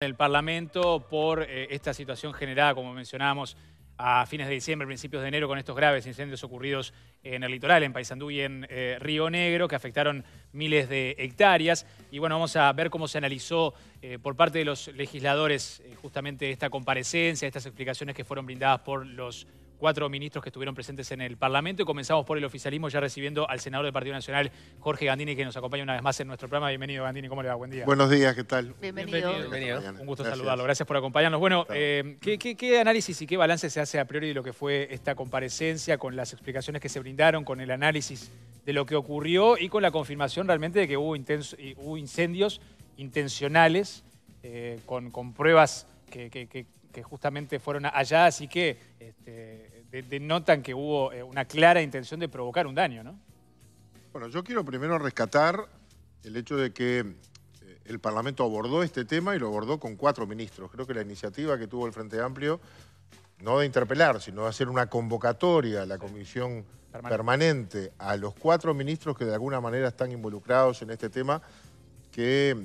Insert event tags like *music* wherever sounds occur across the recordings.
el Parlamento por eh, esta situación generada, como mencionábamos, a fines de diciembre, principios de enero, con estos graves incendios ocurridos en el litoral, en Paysandú y en eh, Río Negro, que afectaron miles de hectáreas. Y bueno, vamos a ver cómo se analizó eh, por parte de los legisladores justamente esta comparecencia, estas explicaciones que fueron brindadas por los cuatro ministros que estuvieron presentes en el Parlamento y comenzamos por el oficialismo ya recibiendo al senador del Partido Nacional, Jorge Gandini, que nos acompaña una vez más en nuestro programa. Bienvenido, Gandini, ¿cómo le va? Buen día. Buenos días, ¿qué tal? Bienvenido. Un gusto saludarlo. Gracias por acompañarnos. Bueno, eh, ¿qué, análisis y qué balance se hace a priori de lo que fue esta comparecencia, con las explicaciones que se brindaron, con el análisis de lo que ocurrió y con la confirmación realmente de que hubo, incendios intencionales eh, con, pruebas que, justamente fueron halladas así que este, denotan que hubo eh, una clara intención de provocar un daño, ¿no? Bueno, yo quiero primero rescatar el hecho de que eh, el Parlamento abordó este tema y lo abordó con cuatro ministros. Creo que la iniciativa que tuvo el Frente Amplio, no de interpelar, sino de hacer una convocatoria a la comisión permanente. a los cuatro ministros que de alguna manera están involucrados en este tema, que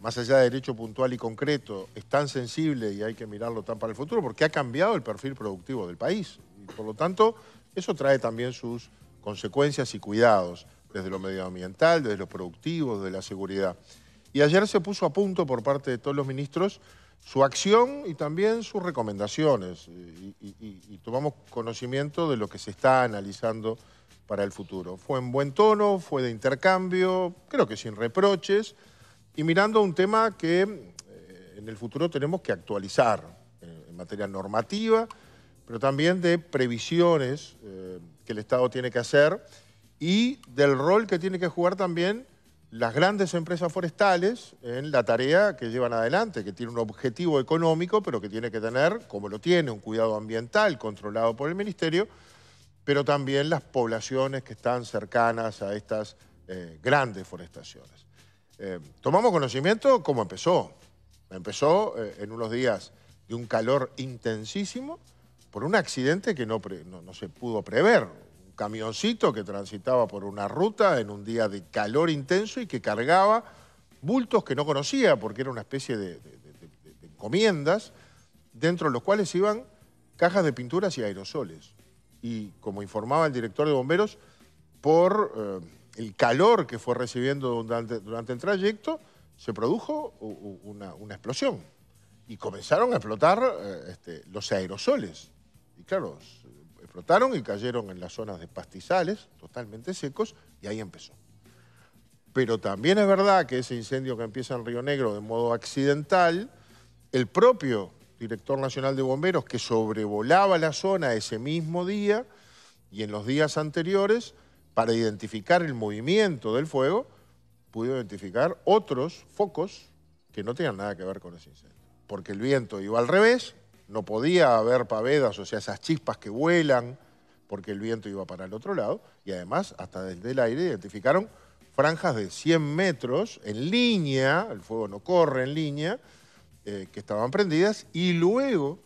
más allá de derecho puntual y concreto, es tan sensible y hay que mirarlo tan para el futuro, porque ha cambiado el perfil productivo del país por lo tanto, eso trae también sus consecuencias y cuidados, desde lo medioambiental, desde lo productivo, desde la seguridad. Y ayer se puso a punto por parte de todos los ministros su acción y también sus recomendaciones. Eh, y, tomamos conocimiento de lo que se está analizando para el futuro. Fue en buen tono, fue de intercambio, creo que sin reproches, y mirando un tema que eh, en el futuro tenemos que actualizar eh, en materia normativa, pero también de previsiones eh, que el Estado tiene que hacer y del rol que tiene que jugar también las grandes empresas forestales en la tarea que llevan adelante, que tiene un objetivo económico, pero que tiene que tener, como lo tiene, un cuidado ambiental controlado por el Ministerio, pero también las poblaciones que están cercanas a estas eh, grandes forestaciones. Eh, tomamos conocimiento cómo empezó. Empezó en unos días de un calor intensísimo, por un accidente que no, no, se pudo prever. Un camioncito que transitaba por una ruta en un día de calor intenso y que cargaba bultos que no conocía porque era una especie de, encomiendas, dentro de los cuales iban cajas de pinturas y aerosoles. Y como informaba el director de bomberos, por eh, el calor que fue recibiendo durante, el trayecto, se produjo una, explosión. Y comenzaron a explotar eh, este, los aerosoles. Y claro, explotaron y cayeron en las zonas de pastizales, totalmente secos, y ahí empezó. Pero también es verdad que ese incendio que empieza en Río Negro de modo accidental, el propio director nacional de bomberos que sobrevolaba la zona ese mismo día y en los días anteriores, para identificar el movimiento del fuego, pudo identificar otros focos que no tenían nada que ver con ese incendio. Porque el viento iba al revés no podía haber pavedas, o sea, esas chispas que vuelan, porque el viento iba para el otro lado, y además, hasta desde el aire, identificaron franjas de 100 metros en línea, el fuego no corre en línea, eh, que estaban prendidas, y luego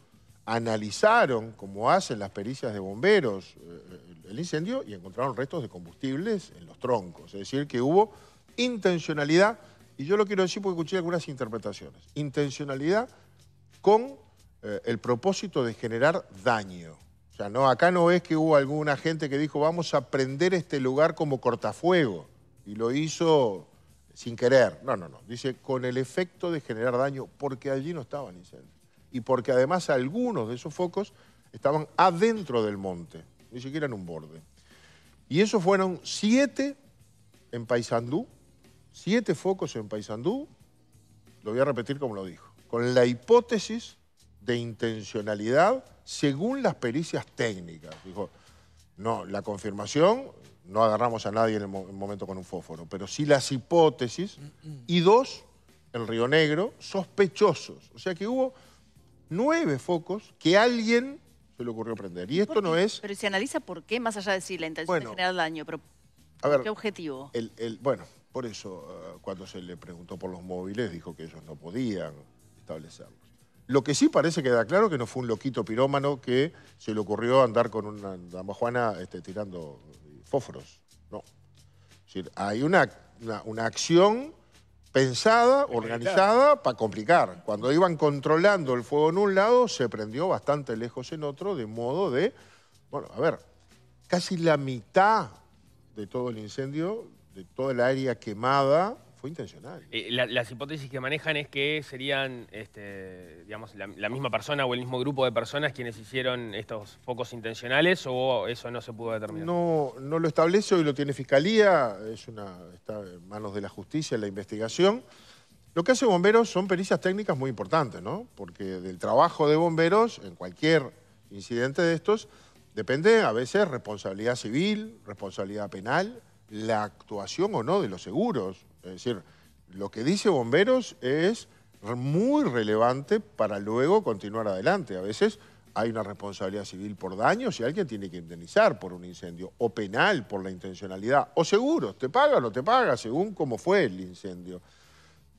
analizaron, como hacen las pericias de bomberos, eh, eh, el incendio y encontraron restos de combustibles en los troncos. Es decir, que hubo intencionalidad, y yo lo quiero decir porque escuché algunas interpretaciones, intencionalidad con eh, el propósito de generar daño. O sea, no, acá no es que hubo alguna gente que dijo vamos a prender este lugar como cortafuego y lo hizo sin querer. No, no, no. Dice con el efecto de generar daño porque allí no estaban incendios. Y porque además algunos de esos focos estaban adentro del monte, ni siquiera en un borde. Y esos fueron siete en Paysandú, siete focos en Paysandú, lo voy a repetir como lo dijo, con la hipótesis de intencionalidad según las pericias técnicas. Dijo, no, la confirmación, no agarramos a nadie en el momento con un fósforo, pero sí las hipótesis y dos, en Río Negro, sospechosos. O sea que hubo nueve focos que alguien se le ocurrió prender. Y esto no es... Pero se analiza por qué, más allá de si la intención de generar daño, pero ¿qué objetivo? El, bueno, por eso eh, cuando se le preguntó por los móviles dijo que ellos no podían establecerlos. Lo que sí parece que da claro que no fue un loquito pirómano que se le ocurrió andar con una damajuana este, tirando fósforos. No. Es decir, hay una, una, una acción pensada, organizada, para complicar. Cuando iban controlando el fuego en un lado, se prendió bastante lejos en otro, de modo de, bueno, a ver, casi la mitad de todo el incendio, de toda el área quemada, fue intencional. Eh, las hipótesis que manejan es que serían, este, digamos, la, misma persona o el mismo grupo de personas quienes hicieron estos focos intencionales o eso no se pudo determinar. No, no lo establece, hoy lo tiene Fiscalía, es una, está en manos de la justicia en la investigación. Lo que hace bomberos son pericias técnicas muy importantes, ¿no? Porque del trabajo de bomberos, en cualquier incidente de estos, depende a veces responsabilidad civil, responsabilidad penal, la actuación o no de los seguros. Es decir, lo que dice Bomberos es muy relevante para luego continuar adelante. A veces hay una responsabilidad civil por daños y alguien tiene que indemnizar por un incendio, o penal por la intencionalidad, o seguro, te paga o no te paga, según cómo fue el incendio.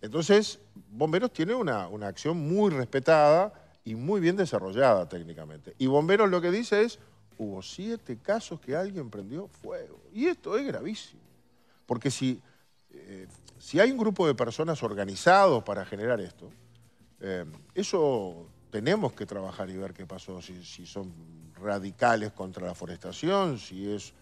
Entonces, Bomberos tiene una, una acción muy respetada y muy bien desarrollada técnicamente. Y Bomberos lo que dice es, hubo siete casos que alguien prendió fuego. Y esto es gravísimo, porque si eh, si hay un grupo de personas organizados para generar esto, eh, eso tenemos que trabajar y ver qué pasó, si, son radicales contra la forestación, si es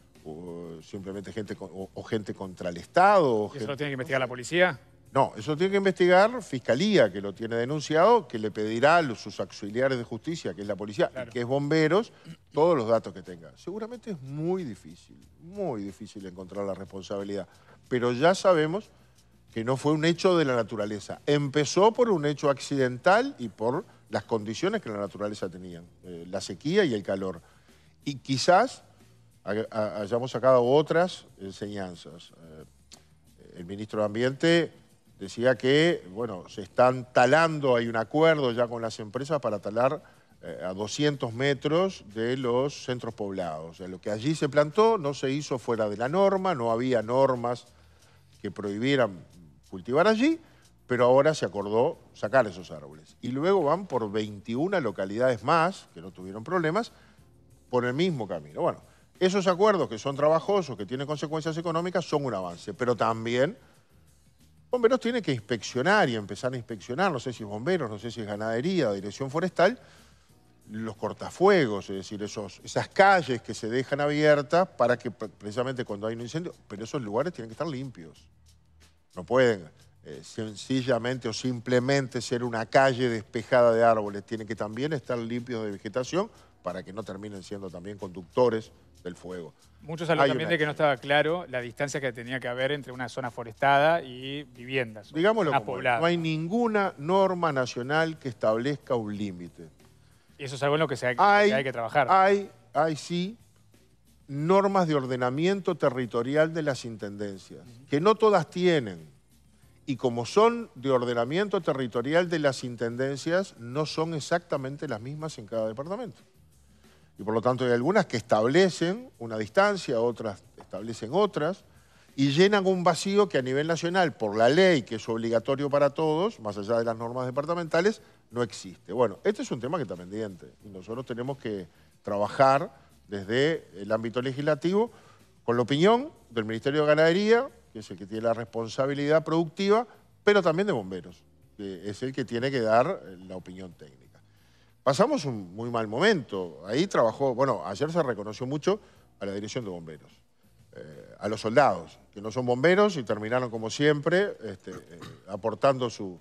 simplemente gente o, gente contra el Estado. ¿Eso lo tiene que investigar la policía? No, eso tiene que investigar Fiscalía, que lo tiene denunciado, que le pedirá a sus auxiliares de justicia, que es la policía, que es bomberos, todos los datos que tenga. Seguramente es muy difícil, muy difícil encontrar la responsabilidad pero ya sabemos que no fue un hecho de la naturaleza. Empezó por un hecho accidental y por las condiciones que la naturaleza tenía, eh, la sequía y el calor. Y quizás hayamos sacado otras enseñanzas. Eh, el ministro de Ambiente decía que, bueno, se están talando, hay un acuerdo ya con las empresas para talar eh, a 200 metros de los centros poblados. O lo que allí se plantó no se hizo fuera de la norma, no había normas que prohibieran cultivar allí, pero ahora se acordó sacar esos árboles. Y luego van por 21 localidades más, que no tuvieron problemas, por el mismo camino. Bueno, esos acuerdos que son trabajosos, que tienen consecuencias económicas, son un avance, pero también... Bomberos tiene que inspeccionar y empezar a inspeccionar, no sé si es bomberos, no sé si es ganadería, dirección forestal, los cortafuegos, es decir, esas calles que se dejan abiertas para que precisamente cuando hay un incendio, pero esos lugares tienen que estar limpios. No pueden eh, sencillamente o simplemente ser una calle despejada de árboles, tienen que también estar limpios de vegetación para que no terminen siendo también conductores del fuego. Muchos hablan también de que no estaba claro la distancia que tenía que haber entre una zona forestada y viviendas. Digámoslo como no hay ninguna norma nacional que establezca un límite. Y eso es algo en lo que, se hay, que, trabajar. Hay, hay sí normas de ordenamiento territorial de las intendencias, que no todas tienen. Y como son de ordenamiento territorial de las intendencias, no son exactamente las mismas en cada departamento. Y por lo tanto hay algunas que establecen una distancia, otras establecen otras y llenan un vacío que a nivel nacional, por la ley, que es obligatorio para todos, más allá de las normas departamentales, no existe. Bueno, este es un tema que está pendiente y nosotros tenemos que trabajar desde el ámbito legislativo con la opinión del Ministerio de Ganadería, que es el que tiene la responsabilidad productiva, pero también de bomberos, que es el que tiene que dar eh, la opinión técnica. Pasamos un muy mal momento. Ahí trabajó, bueno, ayer se reconoció mucho a la dirección de bomberos. Eh, a los soldados, que no son bomberos y terminaron como siempre este, eh, aportando su,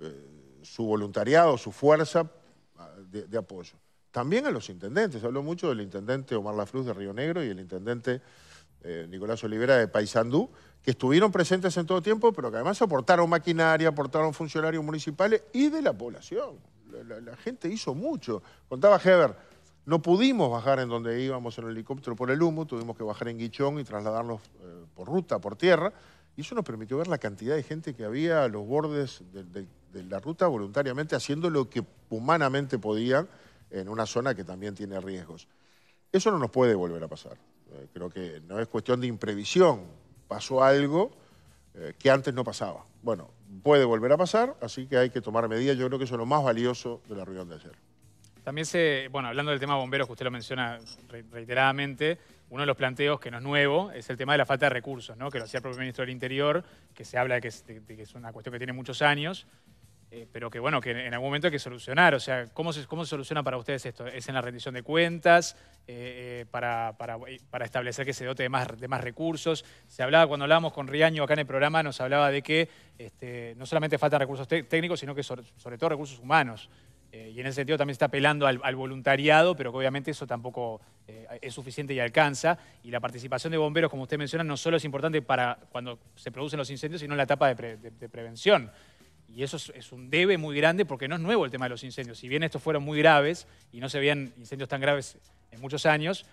eh, su, voluntariado, su fuerza ah, de, apoyo. También a los intendentes, habló mucho del intendente Omar Lafruz de Río Negro y el intendente Nicolás Olivera de Paysandú, que estuvieron presentes en todo tiempo, pero que además aportaron maquinaria, aportaron funcionarios municipales y de la población. la gente hizo mucho. Contaba Heber, no pudimos bajar en donde íbamos en el helicóptero por el humo, tuvimos que bajar en Guichón y trasladarnos eh, por ruta, por tierra, y eso nos permitió ver la cantidad de gente que había a los bordes de, la ruta voluntariamente, haciendo lo que humanamente podían en una zona que también tiene riesgos. Eso no nos puede volver a pasar. Eh, creo que no es cuestión de imprevisión. Pasó algo eh, que antes no pasaba. Bueno, puede volver a pasar, así que hay que tomar medidas. Yo creo que eso es lo más valioso de la reunión de ayer. También se, bueno, hablando del tema bomberos, que usted lo menciona reiteradamente, uno de los planteos que no es nuevo es el tema de la falta de recursos, ¿no? que lo hacía el propio ministro del Interior, que se habla de que es, una cuestión que tiene muchos años, eh, pero que bueno, que en algún momento hay que solucionar. O sea, ¿cómo se, cómo soluciona para ustedes esto? ¿Es en la rendición de cuentas? Eh, eh, para, para, establecer que se dote de más, de más recursos. Se hablaba, cuando hablábamos con Riaño acá en el programa, nos hablaba de que este, no solamente faltan recursos técnicos, sino que sobre todo recursos humanos. Eh, y en ese sentido también está apelando al, voluntariado, pero que obviamente eso tampoco eh, es suficiente y alcanza. Y la participación de bomberos, como usted menciona, no solo es importante para cuando se producen los incendios, sino en la etapa de, prevención. Y eso es, un debe muy grande porque no es nuevo el tema de los incendios. Si bien estos fueron muy graves y no se veían incendios tan graves en muchos años,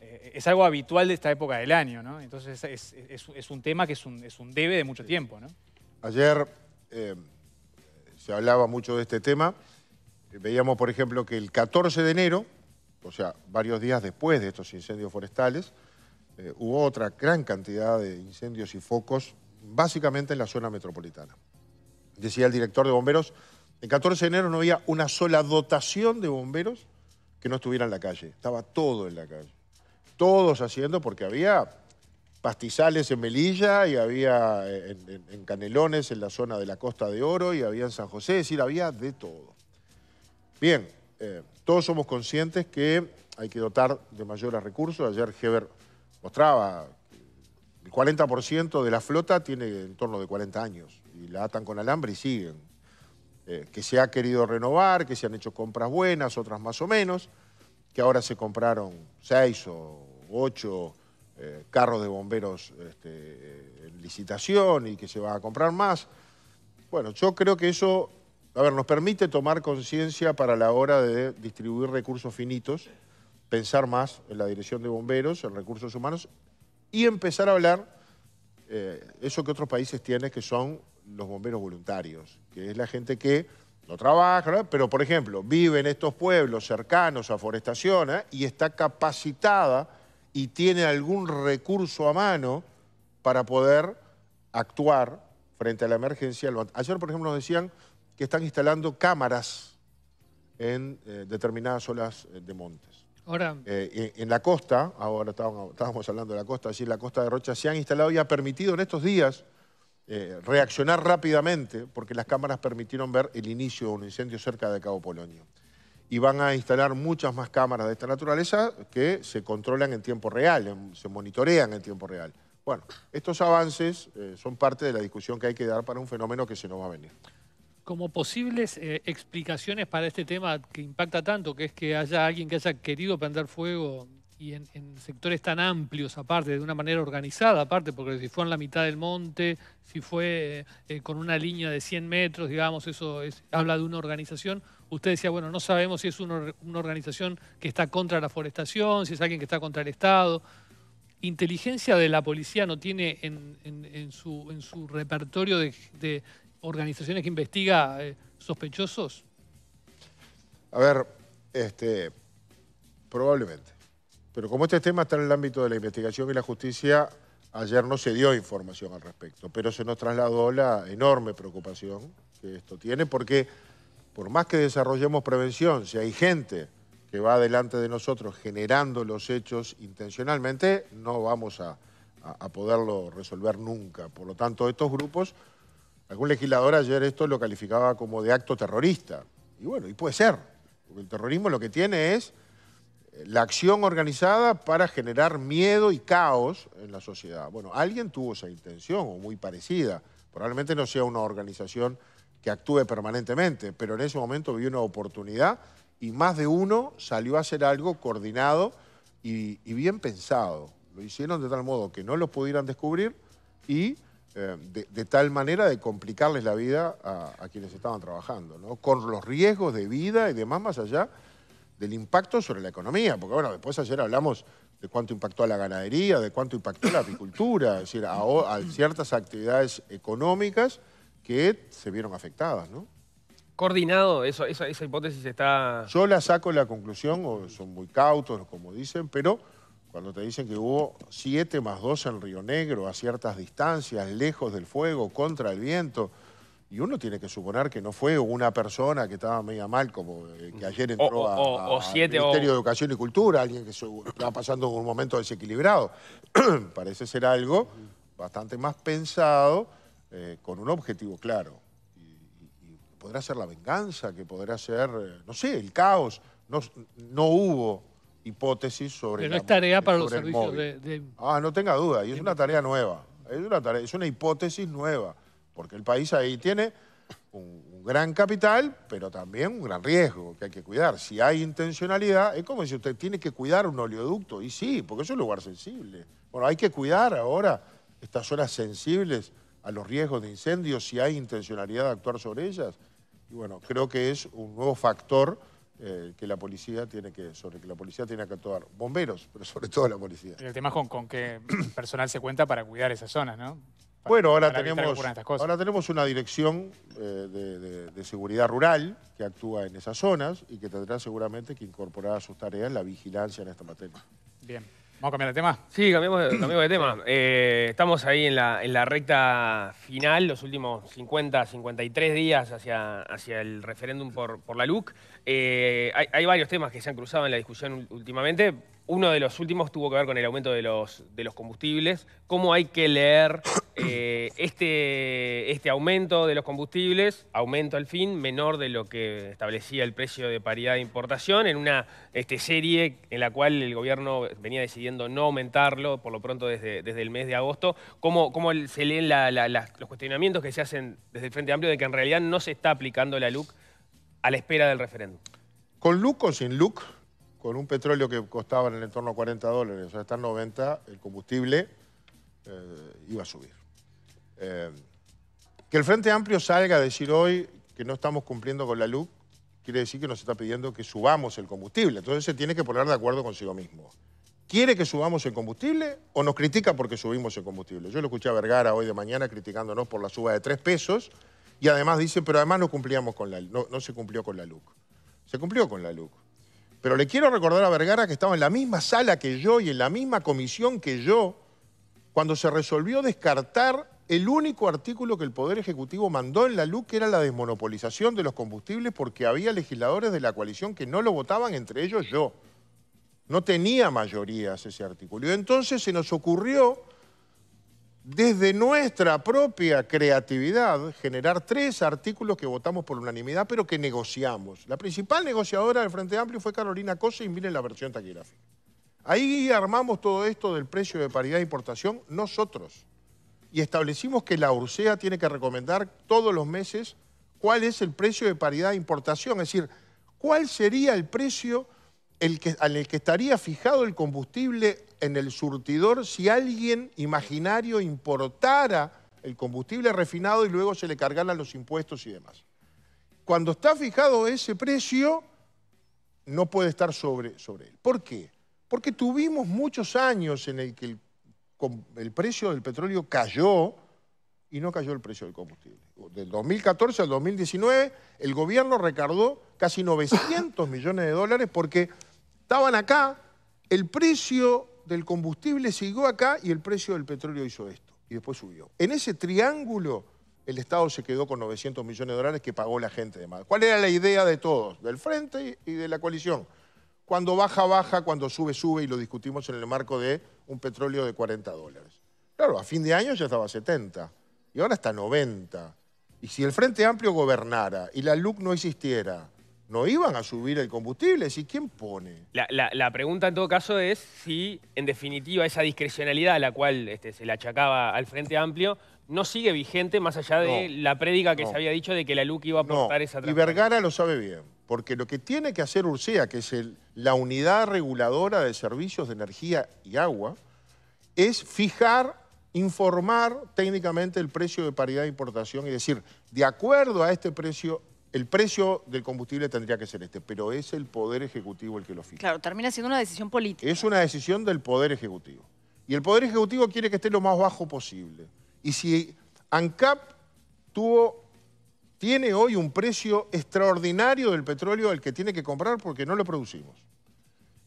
eh, es algo habitual de esta época del año. Entonces es, un tema que es un, debe de mucho tiempo. Ayer se hablaba mucho de este tema veíamos, por ejemplo, que el 14 de enero, o sea, varios días después de estos incendios forestales, eh, hubo otra gran cantidad de incendios y focos, básicamente en la zona metropolitana. Decía el director de bomberos, el 14 de enero no había una sola dotación de bomberos que no estuviera en la calle, estaba todo en la calle. Todos haciendo, porque había pastizales en Melilla y había eh, en, en Canelones, en la zona de la Costa de Oro y había en San José, es decir, había de todo. Bien, eh, todos somos conscientes que hay que dotar de mayores recursos. Ayer Heber mostraba el 40% de la flota tiene en torno de 40 años y la atan con alambre y siguen. Eh, que se ha querido renovar, que se han hecho compras buenas, otras más o menos, que ahora se compraron 6 o 8 eh, carros de bomberos este, en licitación y que se va a comprar más. Bueno, yo creo que eso a ver, nos permite tomar conciencia para la hora de distribuir recursos finitos, pensar más en la dirección de bomberos, en recursos humanos y empezar a hablar eh, eso que otros países tienen, que son los bomberos voluntarios, que es la gente que no trabaja, pero por ejemplo, vive en estos pueblos cercanos a forestación ¿eh? y está capacitada y tiene algún recurso a mano para poder actuar frente a la emergencia. Ayer, por ejemplo, nos decían que están instalando cámaras en eh, determinadas olas eh, de montes. Ahora, eh, en, la costa, ahora estábamos, hablando de la costa, así en la costa de Rocha se han instalado y ha permitido en estos días reaccionar rápidamente, porque las cámaras permitieron ver el inicio de un incendio cerca de Cabo Polonio. Y van a instalar muchas más cámaras de esta naturaleza que se controlan en tiempo real, se monitorean en tiempo real. Bueno, estos avances son parte de la discusión que hay que dar para un fenómeno que se nos va a venir como posibles eh, explicaciones para este tema que impacta tanto, que es que haya alguien que haya querido prender fuego y en, sectores tan amplios, aparte, de una manera organizada, aparte, porque si fue en la mitad del monte, si fue eh, con una línea de 100 metros, digamos, eso es, habla de una organización. Usted decía, bueno, no sabemos si es una, organización que está contra la forestación, si es alguien que está contra el Estado inteligencia de la policía no tiene en, su, en su, repertorio de, organizaciones que investiga eh, sospechosos? A ver, este, probablemente. Pero como este tema está en el ámbito de la investigación y la justicia, ayer no se dio información al respecto, pero se nos trasladó la enorme preocupación que esto tiene, porque por más que desarrollemos prevención, si hay gente que va delante de nosotros generando los hechos intencionalmente, no vamos a poderlo resolver nunca. Por lo tanto, estos grupos Algún legislador ayer esto lo calificaba como de acto terrorista. Y bueno, y puede ser, porque el terrorismo lo que tiene es eh, la acción organizada para generar miedo y caos en la sociedad. Bueno, alguien tuvo esa intención o muy parecida. Probablemente no sea una organización que actúe permanentemente, pero en ese momento vio una oportunidad y más de uno salió a hacer algo coordinado y, y bien pensado. Lo hicieron de tal modo que no lo pudieran descubrir y eh, de, tal manera de complicarles la vida a, quienes estaban trabajando, ¿no? con los riesgos de vida y demás más allá del impacto sobre la economía, porque bueno, después ayer hablamos de cuánto impactó a la ganadería, de cuánto impactó a la agricultura, es decir, a, ciertas actividades económicas que se vieron afectadas, ¿no? Coordinado, eso, esa, esa hipótesis está... Yo la saco la conclusión, o son muy cautos, como dicen, pero cuando te dicen que hubo 7 más 2 en Río Negro, a ciertas distancias, lejos del fuego, contra el viento, y uno tiene que suponer que no fue una persona que estaba media mal, como eh, que ayer entró al Ministerio de Educación y Cultura, alguien que estaba pasando un momento desequilibrado. *clears throat* Parece ser algo bastante más pensado, eh, con un objetivo claro. Y, podrá ser la venganza, que podrá ser, eh, no sé, el caos. No, no hubo hipótesis sobre... Pero no es tarea para los servicios de, Ah, no tenga duda, y es una tarea nueva, es una, tarea, es una hipótesis nueva, porque el país ahí tiene un, gran capital, pero también un gran riesgo que hay que cuidar. Si hay intencionalidad, es como si usted tiene que cuidar un oleoducto, y sí, porque es un lugar sensible. Bueno, hay que cuidar ahora estas zonas sensibles a los riesgos de incendios, si hay intencionalidad de actuar sobre ellas. Y bueno, creo que es un nuevo factor eh, que la policía tiene que, sobre que la policía tiene que actuar. Bomberos, pero sobre todo la policía. El tema es con, con qué personal se cuenta para cuidar esas zonas, ¿no? bueno, ahora tenemos, ahora tenemos una dirección eh, de, seguridad rural que actúa en esas zonas y que tendrá seguramente que incorporar a sus tareas la vigilancia en esta materia. Bien. ¿Vamos a cambiar de tema? Sí, cambiamos, de tema. Eh, estamos ahí en la, recta final, los últimos 50, 53 días hacia, hacia el referéndum por, por la LUC. Eh, hay, varios temas que se han cruzado en la discusión últimamente. Uno de los últimos tuvo que ver con el aumento de los, combustibles. ¿Cómo hay que leer eh, este, este, aumento de los combustibles, aumento al fin, menor de lo que establecía el precio de paridad de importación, en una este, serie en la cual el gobierno venía decidiendo no aumentarlo, por lo pronto desde, el mes de agosto? ¿Cómo, se leen los cuestionamientos que se hacen desde el Frente Amplio de que en realidad no se está aplicando la LUC? a la espera del referéndum. Con LUC o sin LUC, con un petróleo que costaba en el entorno 40 dólares, o sea, está 90, el combustible eh, iba a subir. Eh, que el Frente Amplio salga a decir hoy que no estamos cumpliendo con la LUC, quiere decir que nos está pidiendo que subamos el combustible. Entonces se tiene que poner de acuerdo consigo mismo. ¿Quiere que subamos el combustible o nos critica porque subimos el combustible? Yo lo escuché a Vergara hoy de mañana criticándonos por la suba de tres pesos y además dice, pero además no cumplíamos con la no, se cumplió con la LUC. Se cumplió con la LUC. Pero le quiero recordar a Vergara que estaba en la misma sala que yo y en la misma comisión que yo cuando se resolvió descartar el único artículo que el Poder Ejecutivo mandó en la LUC, que era la desmonopolización de los combustibles, porque había legisladores de la coalición que no lo votaban, entre ellos yo. No tenía mayorías ese artículo. Y entonces se nos ocurrió desde nuestra propia creatividad, generar tres artículos que votamos por unanimidad, pero que negociamos. La principal negociadora del Frente Amplio fue Carolina Cose y miren la versión taquigráfica. Ahí armamos todo esto del precio de paridad de importación nosotros y establecimos que la URSEA tiene que recomendar todos los meses cuál es el precio de paridad de importación, es decir, cuál sería el precio que, en el que estaría fijado el combustible en el surtidor si alguien imaginario importara el combustible refinado y luego se le cargaran los impuestos y demás. Cuando está fijado ese precio, no puede estar sobre, sobre él. ¿Por qué? Porque tuvimos muchos años en el que el, el precio del petróleo cayó y no cayó el precio del combustible. Del 2014 al 2019, el gobierno recargó casi 900 millones de dólares porque estaban acá, el precio del combustible siguió acá y el precio del petróleo hizo esto y después subió. En ese triángulo el Estado se quedó con 900 millones de dólares que pagó la gente de Madrid. ¿Cuál era la idea de todos, del frente y de la coalición? Cuando baja, baja, cuando sube, sube y lo discutimos en el marco de un petróleo de 40 dólares. Claro, a fin de año ya estaba 70 y ahora está 90. Y si el Frente Amplio gobernara y la LUC no existiera no iban a subir el combustible. ¿Y quién pone? La, pregunta en todo caso es si, en definitiva, esa discrecionalidad a la cual este, se le achacaba al Frente Amplio no sigue vigente más allá de la prédica que se había dicho de que la LUC iba a aportar esa esa Y Vergara lo sabe bien, porque lo que tiene que hacer Ursea, que es la unidad reguladora de servicios de energía y agua, es fijar informar técnicamente el precio de paridad de importación y decir, de acuerdo a este precio el precio del combustible tendría que ser este, pero es el Poder Ejecutivo el que lo fija. Claro, termina siendo una decisión política. Es una decisión del Poder Ejecutivo. Y el Poder Ejecutivo quiere que esté lo más bajo posible. Y si ANCAP tuvo, tiene hoy un precio extraordinario del petróleo al que tiene que comprar porque no lo producimos.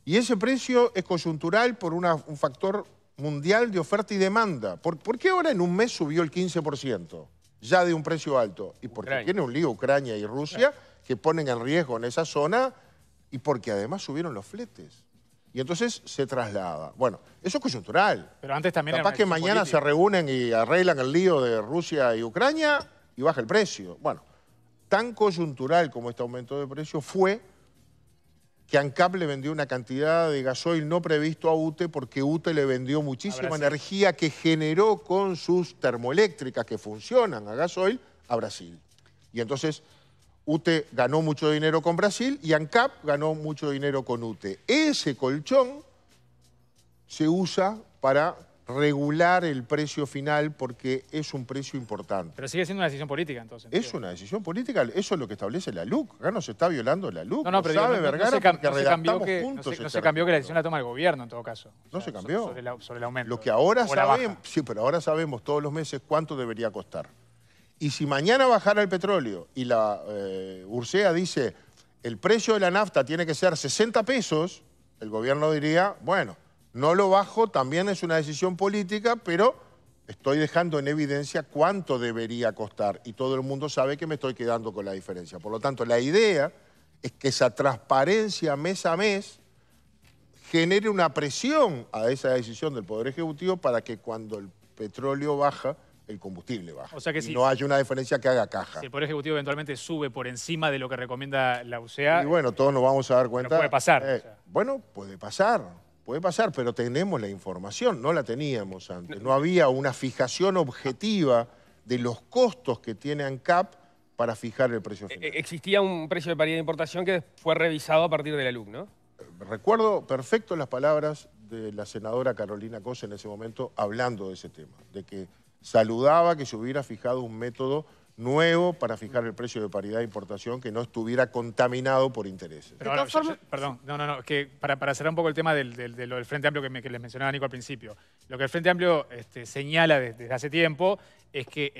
Y ese precio es coyuntural por un factor mundial de oferta y demanda. ¿Por qué ahora en un mes subió el 15%? ya de un precio alto. Y porque tiene un lío Ucrania y Rusia que ponen en riesgo en esa zona y porque además subieron los fletes. Y entonces se traslada. Bueno, eso es coyuntural. Pero antes también... Capaz que mañana se reúnen y arreglan el lío de Rusia y Ucrania y baja el precio. Bueno, tan coyuntural como este aumento de precio fue que ANCAP le vendió una cantidad de gasoil no previsto a UTE porque UTE le vendió muchísima energía que generó con sus termoeléctricas que funcionan a gasoil a Brasil. Y entonces UTE ganó mucho dinero con Brasil y ANCAP ganó mucho dinero con UTE. Ese colchón se usa para regular el precio final porque es un precio importante. Pero sigue siendo una decisión política entonces. Es una decisión política, eso es lo que establece la LUC. Acá no se está violando la LUC, no, no, pero sabe Vergara se cambió que, este No se, cambió que la decisión la toma el gobierno en todo caso. no se cambió. Sobre, el aumento. Lo que ahora sabemos, sí, pero ahora sabemos todos los meses cuánto debería costar. Y si mañana bajara el petróleo y la eh, Ursea dice el precio de la nafta tiene que ser 60 pesos, el gobierno diría, bueno, no lo bajo, también es una decisión política, pero estoy dejando en evidencia cuánto debería costar y todo el mundo sabe que me estoy quedando con la diferencia. Por lo tanto, la idea es que esa transparencia mes a mes genere una presión a esa decisión del Poder Ejecutivo para que cuando el petróleo baja, el combustible baja. O sea que no haya una diferencia que haga caja. Si el Poder Ejecutivo eventualmente sube por encima de lo que recomienda la UCA... Y bueno, todos nos vamos a dar cuenta... puede pasar. Eh, bueno, puede pasar. Puede pasar, pero tenemos la información, no la teníamos antes. No había una fijación objetiva de los costos que tiene ANCAP para fijar el precio final. E-, existía un precio de paridad de importación que fue revisado a partir de la LUC, ¿no? Eh, recuerdo perfecto las palabras de la senadora Carolina Cosa en ese momento hablando de ese tema, de que saludaba que se hubiera fijado un método nuevo para fijar el precio de paridad de importación que no estuviera contaminado por intereses. perdón, no, no, no, que para, cerrar un poco el tema del, Frente Amplio que, les mencionaba Nico al principio, lo que el Frente Amplio este, señala desde, hace tiempo es que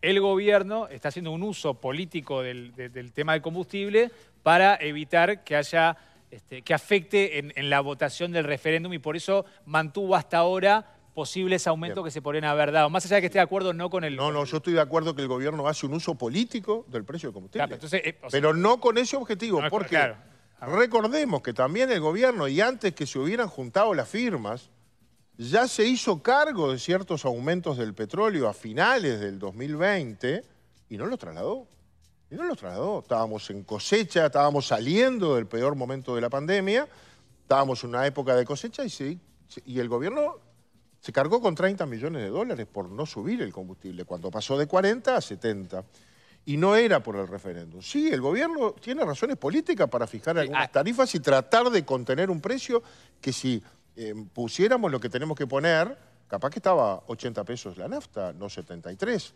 el, gobierno está haciendo un uso político del, tema del combustible para evitar que haya, este, que afecte en la votación del referéndum y por eso mantuvo hasta ahora posibles aumentos que se podrían haber dado, más allá de que esté de acuerdo no con el... No, no, yo estoy de acuerdo que el gobierno hace un uso político del precio de combustible. Eh, pero no con ese objetivo, porque recordemos que también el gobierno, y antes que se hubieran juntado las firmas, ya se hizo cargo de ciertos aumentos del petróleo a finales del 2020 y no los trasladó. Y no los trasladó. Estábamos en cosecha, estábamos saliendo del peor momento de la pandemia, estábamos en una época de cosecha y, sí. y el gobierno se cargó con 30 millones de dólares por no subir el combustible, cuando pasó de 40 a 70. Y no era por el referéndum. Sí, el gobierno tiene razones políticas para fijar algunas ah. tarifas y tratar de contener un precio que si eh, pusiéramos lo que tenemos que poner, capaz que estaba 80 pesos la nafta, no 73.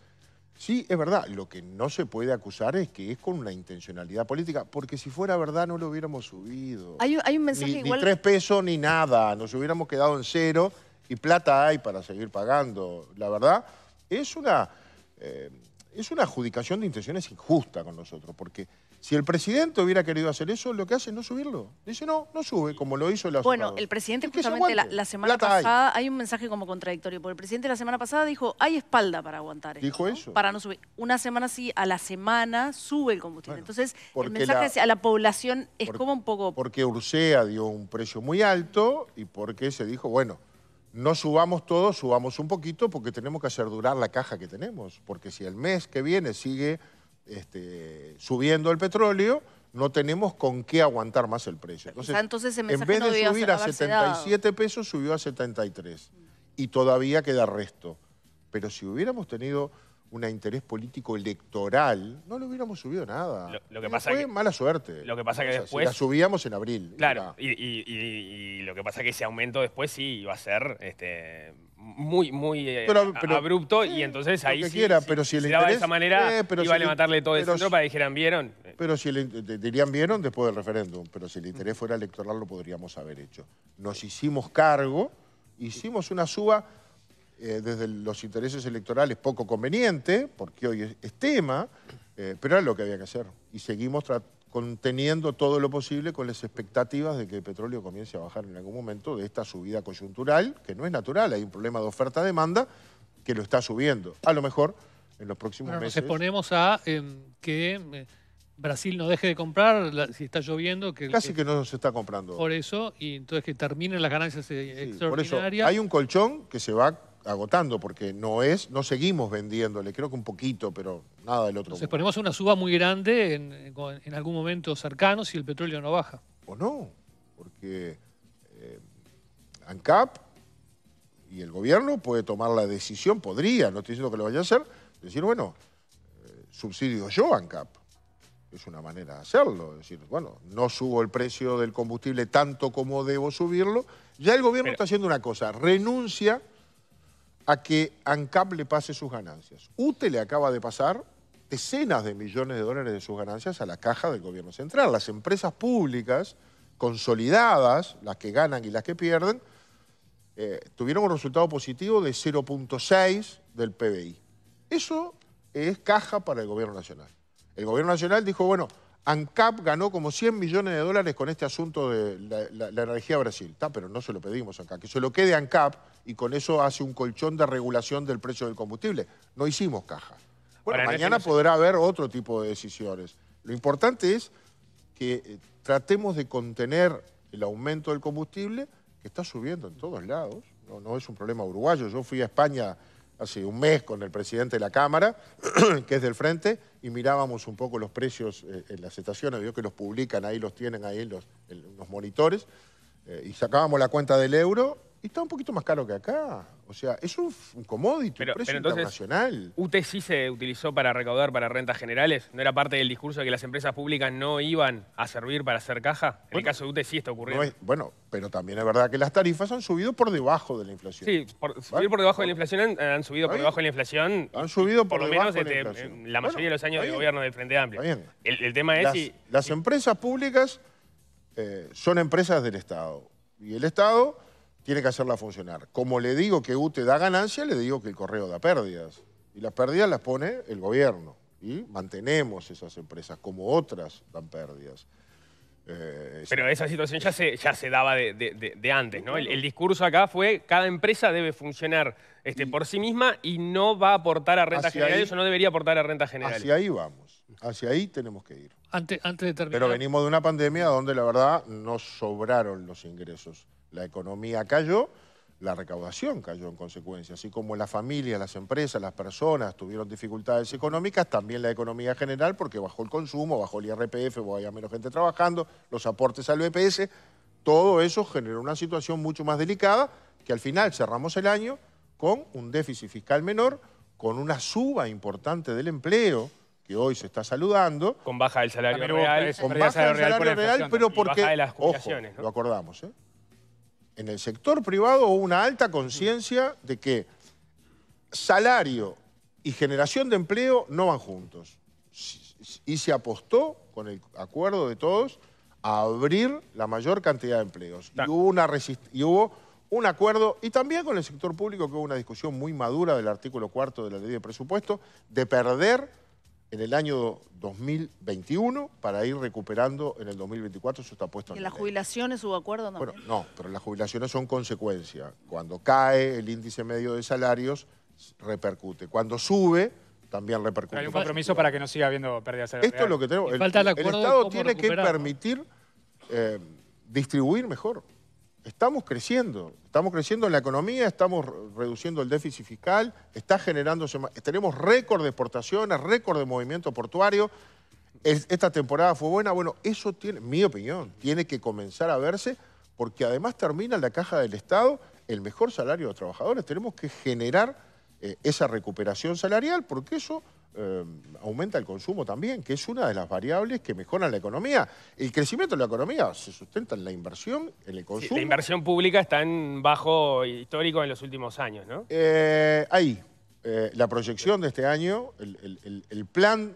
Sí, es verdad. Lo que no se puede acusar es que es con una intencionalidad política, porque si fuera verdad no lo hubiéramos subido. Hay, un mensaje igual... Ni tres pesos ni nada, nos hubiéramos quedado en cero y plata hay para seguir pagando, la verdad, es una, eh, es una adjudicación de intenciones injusta con nosotros, porque si el presidente hubiera querido hacer eso, lo que hace es no subirlo. Dice, no, no sube, como lo hizo la Bueno, el presidente justamente la, semana pasada, hay. un mensaje como contradictorio, porque el presidente la semana pasada dijo, hay espalda para aguantar esto, Dijo eso. Para no subir. Una semana sí, a la semana sube el combustible. Entonces, el mensaje a la población es como un poco... Porque Ursea dio un precio muy alto y porque se dijo, bueno, no subamos todo, subamos un poquito porque tenemos que hacer durar la caja que tenemos. Porque si el mes que viene sigue este, subiendo el petróleo, no tenemos con qué aguantar más el precio. Entonces, en vez de subir a 77 pesos, subió a 73. Y todavía queda resto. Pero si hubiéramos tenido un interés político electoral, no le hubiéramos subido nada. Lo, fue mala suerte. Lo que pasa que después... la subíamos en abril. Claro, y, lo que pasa que ese aumento después sí iba a ser este, muy, muy eh, abrupto y entonces ahí que quiera, pero si, el daba de esa manera eh, iba a levantarle todo el centro para que dijeran vieron. Pero si el, dirían vieron después del referéndum, pero si el interés fuera electoral lo podríamos haber hecho. Nos hicimos cargo, hicimos una suba eh, desde los intereses electorales poco conveniente, porque hoy es, tema, eh, pero era lo que había que hacer. Y seguimos conteniendo todo lo posible con las expectativas de que el petróleo comience a bajar en algún momento de esta subida coyuntural, que no es natural, hay un problema de oferta-demanda que lo está subiendo. A lo mejor en los próximos meses... Nos exponemos a em, que... Em, Brasil no deje de comprar, si está lloviendo. Que, Casi que, no se está comprando. Por eso, y entonces que terminen las ganancias extraordinarias. Eh, por eso, hay un colchón que se va agotando porque no es, no seguimos vendiéndole, creo que un poquito, pero nada del otro. Entonces ponemos una suba muy grande en, algún momento cercano si el petróleo no baja. O no, porque eh, ANCAP y el gobierno puede tomar la decisión, podría, no estoy diciendo que lo vaya a hacer, decir, bueno, eh, subsidio yo ANCAP. Es una manera de hacerlo, decir, bueno, no subo el precio del combustible tanto como debo subirlo. Ya el gobierno está haciendo una cosa, renuncia a que ANCAP le pase sus ganancias. UTE le acaba de pasar decenas de millones de dólares de sus ganancias a la caja del gobierno central. Las empresas públicas consolidadas, las que ganan y las que pierden, eh, tuvieron un resultado positivo de 0.6 del PBI. Eso es caja para el gobierno nacional. El gobierno nacional dijo, bueno, ANCAP ganó como 100 millones de dólares con este asunto de la, energía Brasil. pero no se lo pedimos a ANCAP. Que se lo quede ANCAP y con eso hace un colchón de regulación del precio del combustible. No hicimos caja. Bueno, mañana podrá haber otro tipo de decisiones. Lo importante es que eh, tratemos de contener el aumento del combustible, que está subiendo en todos lados. No, es un problema uruguayo. Yo fui a España hace un mes con el presidente de la Cámara, *clears throat* que es del frente, y mirábamos un poco los precios eh, en las estaciones, vio que los publican, ahí los tienen, ahí en, los monitores, eh, y sacábamos la cuenta del euro está un poquito más caro que acá. O sea, es un, un commodity, entonces, internacional. UT sí se utilizó para recaudar para rentas generales. ¿No era parte del discurso de que las empresas públicas no iban a servir para hacer caja? En el caso de UT sí está ocurriendo. bueno, pero también es verdad que las tarifas han subido por debajo de la inflación. Sí, subir por debajo de la inflación, eh, han subido por debajo de la inflación. Han subido por, lo menos la, desde, la mayoría de los años de gobierno del Frente Amplio. Bien. El, tema es las, si... Las empresas públicas eh, son empresas del Estado. Y el Estado tiene que hacerla funcionar. Como le digo que UTE da ganancia, le digo que el correo da pérdidas. Y las pérdidas las pone el gobierno. Y mantenemos esas empresas, como otras dan pérdidas. Eh, Pero esa situación ya se, ya se daba de, antes, ¿no? El, discurso acá fue cada empresa debe funcionar este, por sí misma y no va a aportar a renta general, eso no debería aportar a renta general. Hacia ahí vamos, hacia ahí tenemos que ir. Pero venimos de una pandemia donde la verdad no sobraron los ingresos. La economía cayó, la recaudación cayó en consecuencia. Así como las familias, las empresas, las personas tuvieron dificultades económicas, también la economía general, porque bajó el consumo, bajó el IRPF, había menos gente trabajando, los aportes al BPS. Todo eso generó una situación mucho más delicada que al final cerramos el año con un déficit fiscal menor, con una suba importante del empleo, que hoy se está saludando. Con baja del salario real. Con baja del salario real, pero porque, de las ojo, lo acordamos, ¿eh? en el sector privado hubo una alta conciencia de que salario y generación de empleo no van juntos. Y se apostó, con el acuerdo de todos, a abrir la mayor cantidad de empleos. Y hubo, una y hubo un acuerdo, y también con el sector público, que hubo una discusión muy madura del artículo cuarto de la ley de presupuesto, de perder en el año 2021 para ir recuperando en el 2024, eso está puesto en ¿Y las jubilaciones hubo acuerdo también? Bueno, no, pero las jubilaciones son consecuencia. Cuando cae el índice medio de salarios, repercute. Cuando sube, también repercute. Hay un compromiso para que no siga habiendo pérdidas salariales. Esto es lo que tenemos. El, Estado tiene que permitir eh, distribuir mejor estamos creciendo, estamos creciendo en la economía, estamos reduciendo el déficit fiscal, está generándose, tenemos récord de exportaciones, récord de movimiento portuario, esta temporada fue buena, bueno, eso tiene, mi opinión, tiene que comenzar a verse porque además termina en la caja del Estado el mejor salario de trabajadores, tenemos que generar eh, esa recuperación salarial porque eso Em, aumenta el consumo también, que es una de las variables que mejoran la economía. El crecimiento de la economía se sustenta en la inversión, en el consumo. la inversión pública está en bajo histórico en los últimos años, ¿no? Eh, ahí, eh, la proyección de este año, el, plan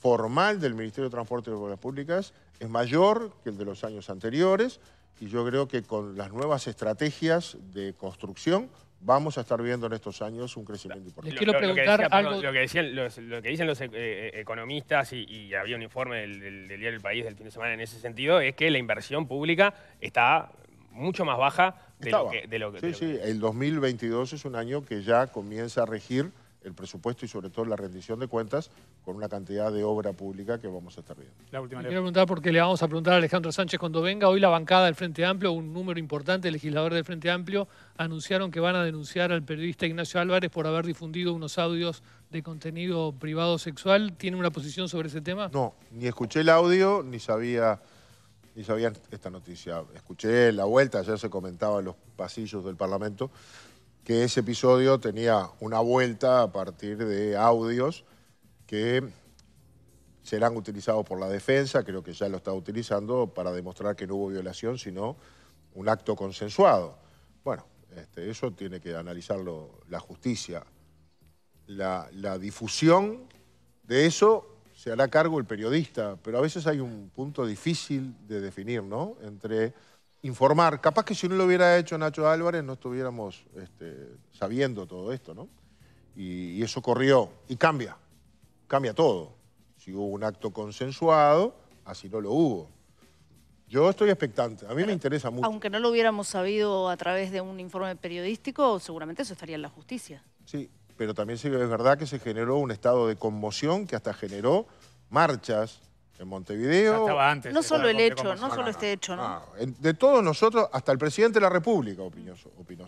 formal del Ministerio de Transporte y Obras Públicas es mayor que el de los años anteriores y yo creo que con las nuevas estrategias de construcción vamos a estar viendo en estos años un crecimiento importante. Lo, quiero preguntar que, algo... lo que, dicen los eh, eh, economistas, y, había un informe del, del, del, País del fin de semana en ese sentido, es que la inversión pública está mucho más baja de lo que... sí, sí, el 2022 es un año que ya comienza a regir el presupuesto y sobre todo la rendición de cuentas con una cantidad de obra pública que vamos a estar viendo. La última quiero preguntar porque le vamos a preguntar a Alejandro Sánchez cuando venga. Hoy la bancada del Frente Amplio, un número importante de legisladores del Frente Amplio, anunciaron que van a denunciar al periodista Ignacio Álvarez por haber difundido unos audios de contenido privado sexual. ¿Tiene una posición sobre ese tema? No, ni escuché el audio, ni sabía ni sabían esta noticia. Escuché la vuelta, ayer se comentaba en los pasillos del Parlamento que ese episodio tenía una vuelta a partir de audios que serán utilizados por la defensa, creo que ya lo está utilizando para demostrar que no hubo violación, sino un acto consensuado. Bueno, este, eso tiene que analizarlo la justicia. La, difusión de eso se hará cargo el periodista, pero a veces hay un punto difícil de definir, ¿no? Entre informar. Capaz que si no lo hubiera hecho Nacho Álvarez no estuviéramos este, sabiendo todo esto, ¿no? Y, eso corrió y cambia, cambia todo. Si hubo un acto consensuado, así no lo hubo. Yo estoy expectante, a mí me interesa mucho. Aunque no lo hubiéramos sabido a través de un informe periodístico, seguramente eso estaría en la justicia. Sí, pero también es verdad que se generó un estado de conmoción que hasta generó marchas, en Montevideo. no solo el hecho, no solo este hecho, ah, De todos nosotros, hasta el presidente de la República opinó,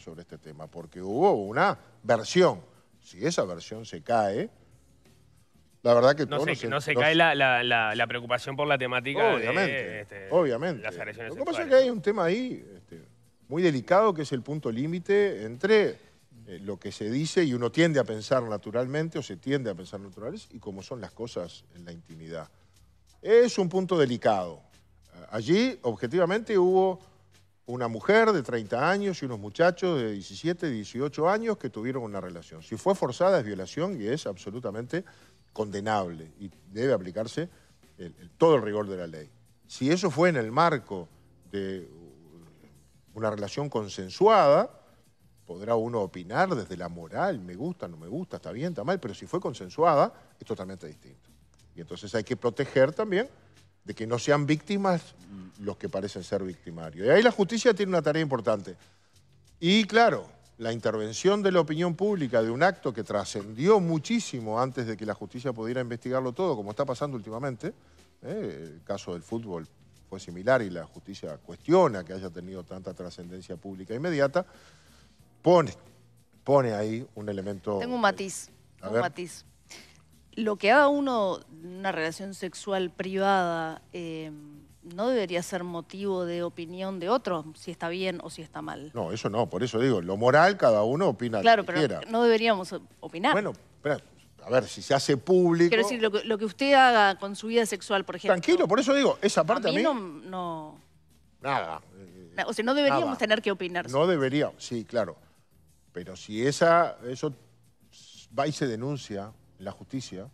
sobre este tema, porque hubo una versión. Si esa versión se cae, la verdad que... No, se, no se cae la, preocupación por la temática obviamente, este, obviamente. Lo que pasa es que hay un tema ahí este, muy delicado, que es el punto límite entre eh, lo que se dice y uno tiende a pensar naturalmente o se tiende a pensar naturales y cómo son las cosas en la intimidad es un punto delicado. Allí, objetivamente, hubo una mujer de 30 años y unos muchachos de 17, 18 años que tuvieron una relación. Si fue forzada es violación y es absolutamente condenable y debe aplicarse todo el rigor de la ley. Si eso fue en el marco de una relación consensuada, podrá uno opinar desde la moral, me gusta, no me gusta, está bien, está mal, pero si fue consensuada, es totalmente distinto. Y entonces hay que proteger también de que no sean víctimas los que parecen ser victimarios. Y ahí la justicia tiene una tarea importante. Y claro, la intervención de la opinión pública de un acto que trascendió muchísimo antes de que la justicia pudiera investigarlo todo, como está pasando últimamente, eh, el caso del fútbol fue similar y la justicia cuestiona que haya tenido tanta trascendencia pública inmediata, pone, pone ahí un elemento... Tengo un matiz, un matiz lo que haga uno una relación sexual privada eh, no debería ser motivo de opinión de otro si está bien o si está mal. No, eso no, por eso digo, lo moral cada uno opina claro, que quiera. Claro, pero no deberíamos opinar. Bueno, a ver, si se hace público... Quiero decir, lo que, usted haga con su vida sexual, por ejemplo... Tranquilo, por eso digo, esa parte a mí... No, Nada. O sea, no deberíamos tener que opinar. No debería sí, claro. Pero si esa, eso va y se denuncia, la justicia.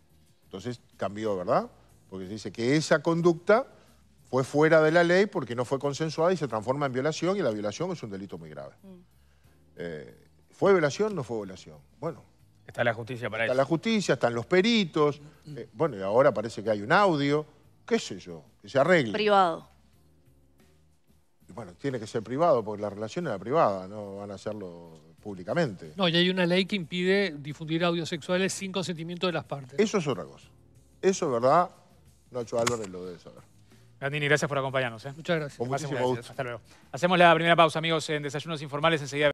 Entonces cambió, ¿verdad? Porque se dice que esa conducta fue fuera de la ley porque no fue consensuada y se transforma en violación y la violación es un delito muy grave. Mm. Eh, ¿Fue violación? o No fue violación. Bueno. Está la justicia para eso. Está la justicia, están los peritos. Mm. Eh, bueno, y ahora parece que hay un audio. ¿Qué sé yo? Que se arregle. Privado. bueno, tiene que ser privado porque la relación era privada, no van a hacerlo públicamente. No, y hay una ley que impide difundir audios sexuales sin consentimiento de las partes. Eso es otra cosa. Eso, ¿verdad? Nacho Álvarez lo debe saber. Gandini, gracias por acompañarnos. ¿eh? Muchas gracias. Hasta luego. Hacemos la primera pausa, amigos, en Desayunos Informales. Enseguida.